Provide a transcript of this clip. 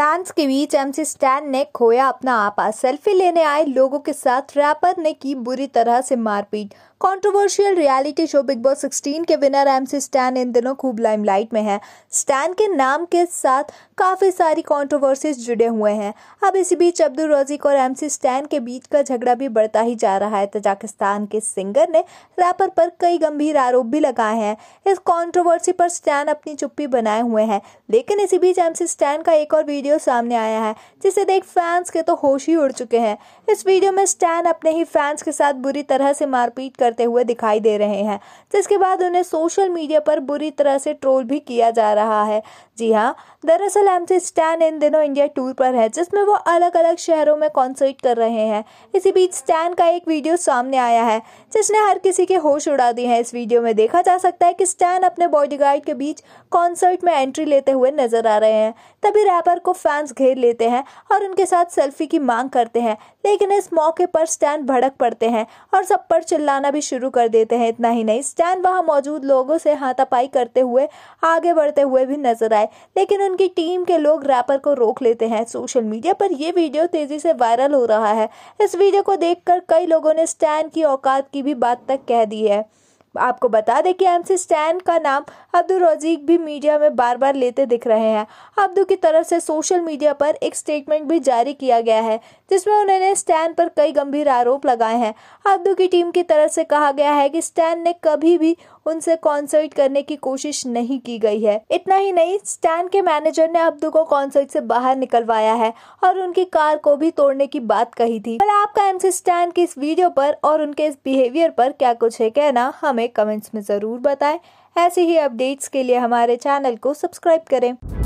fans के बीच MC stand ने खोया अपना आपा सेल्फी लेने आए लोगों के साथ रैपर ने की बुरी तरह से मारपीट controversial reality show Bigg Boss 16 के विनर एमसी स्टैन इन दिनों खूब लाइमलाइट में है स्टैन के नाम के साथ काफ़ी सारी कंट्रोवर्सीज जुड़े हुए हैं अब इसी बीच अब्दुल रोजिक और एमसी स्टैन के बीच का झगड़ा भी बढ़ता ही जा रहा है तजाकिस्तान के सिंगर ने रैपर पर कई गंभीर आरोप भी लगाए हैं इस कॉन्ट्रोवर्सी पर स्टैन अपनी चुप्पी बनाए हुए हैं लेकिन इसी बीच एमसी स्टैन का एक और वीडियो सामने आया है जिसे देख फैंस के तो होश ही उड़ चुके हैं इस वीडियो में स्टैन अपने ही फैंस के साथ बुरी तरह से मारपीट कर करते हुए दिखाई दे रहे हैं जिसके बाद उन्हें सोशल मीडिया पर बुरी तरह से ट्रोल भी किया जा रहा है जी हाँ दरअसल एम सी स्टैन इन दिनों इंडिया टूर पर है जिसमें वो अलग अलग शहरों में कॉन्सर्ट कर रहे हैं इसी बीच स्टैन का एक वीडियो सामने आया है जिसने हर किसी के होश उड़ा दिए हैं इस वीडियो में देखा जा सकता है कि स्टैन अपने बॉडीगार्ड के बीच कॉन्सर्ट में एंट्री लेते हुए नजर आ रहे हैं तभी रैपर को फैंस घेर लेते हैं और उनके साथ सेल्फी की मांग करते हैं लेकिन इस मौके पर स्टैन भड़क पड़ते हैं और सब पर चिल्लाना भी भी शुरू कर देते हैं इतना ही नहीं स्टैन वहां मौजूद लोगों से हाथापाई करते हुए आगे बढ़ते हुए भी नजर आए लेकिन उनकी टीम के लोग रैपर को रोक लेते हैं सोशल मीडिया पर यह वीडियो तेजी से वायरल हो रहा है इस वीडियो को देखकर कई लोगों ने स्टैन की औकात की भी बात तक कह दी है आपको बता दें कि एम सी स्टैन का नाम अब्दुल रजीक भी मीडिया में बार बार लेते दिख रहे हैं अब्दू की तरफ से सोशल मीडिया पर एक स्टेटमेंट भी जारी किया गया है जिसमें उन्होंने स्टैन पर कई गंभीर आरोप लगाए हैं अब्दू की टीम की तरफ से कहा गया है कि स्टैन ने कभी भी उनसे कॉन्सर्ट करने की कोशिश नहीं की गई है इतना ही नहीं स्टैन के मैनेजर ने अब्दू को कॉन्सर्ट से बाहर निकलवाया है और उनकी कार को भी तोड़ने की बात कही थी पर आपका एमसी स्टैन की इस वीडियो पर और उनके इस बिहेवियर पर क्या कुछ है कहना हमें कमेंट्स में जरूर बताएं ऐसे ही अपडेट्स के लिए हमारे चैनल को सब्सक्राइब करें